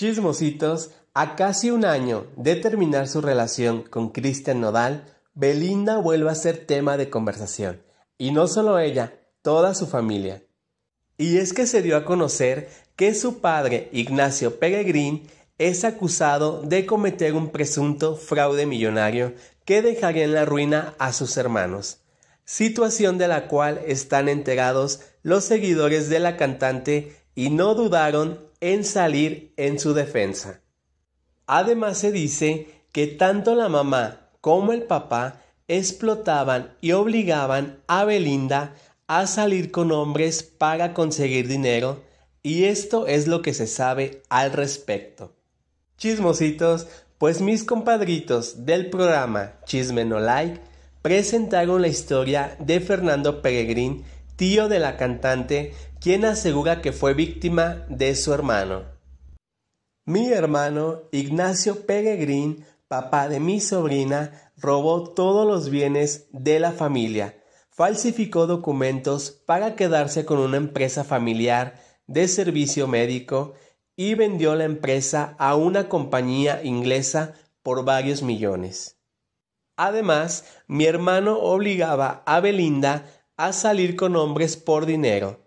Chismositos, a casi un año de terminar su relación con Cristian Nodal, Belinda vuelve a ser tema de conversación, y no solo ella, toda su familia. Y es que se dio a conocer que su padre, Ignacio Peregrín, es acusado de cometer un presunto fraude millonario que dejaría en la ruina a sus hermanos, situación de la cual están enterados los seguidores de la cantante y no dudaron en salir en su defensa. Además se dice que tanto la mamá como el papá explotaban y obligaban a Belinda a salir con hombres para conseguir dinero y esto es lo que se sabe al respecto. Chismositos, pues mis compadritos del programa Chisme No Like presentaron la historia de Fernando Peregrín tío de la cantante, quien asegura que fue víctima de su hermano. Mi hermano Ignacio Peregrín, papá de mi sobrina, robó todos los bienes de la familia, falsificó documentos para quedarse con una empresa familiar de servicio médico y vendió la empresa a una compañía inglesa por varios millones. Además, mi hermano obligaba a Belinda a salir con hombres por dinero.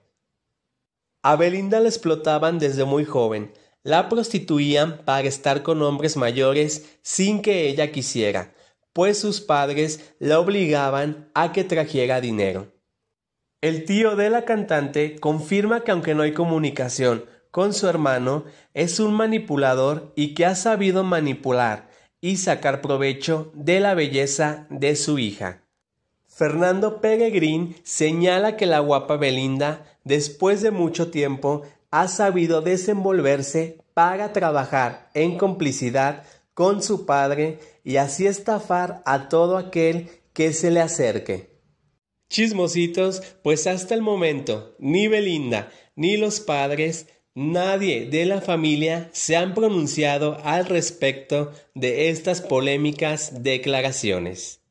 A Belinda la explotaban desde muy joven, la prostituían para estar con hombres mayores sin que ella quisiera, pues sus padres la obligaban a que trajera dinero. El tío de la cantante confirma que aunque no hay comunicación con su hermano, es un manipulador y que ha sabido manipular y sacar provecho de la belleza de su hija. Fernando Peregrín señala que la guapa Belinda, después de mucho tiempo, ha sabido desenvolverse para trabajar en complicidad con su padre y así estafar a todo aquel que se le acerque. Chismositos, pues hasta el momento ni Belinda ni los padres, nadie de la familia se han pronunciado al respecto de estas polémicas declaraciones.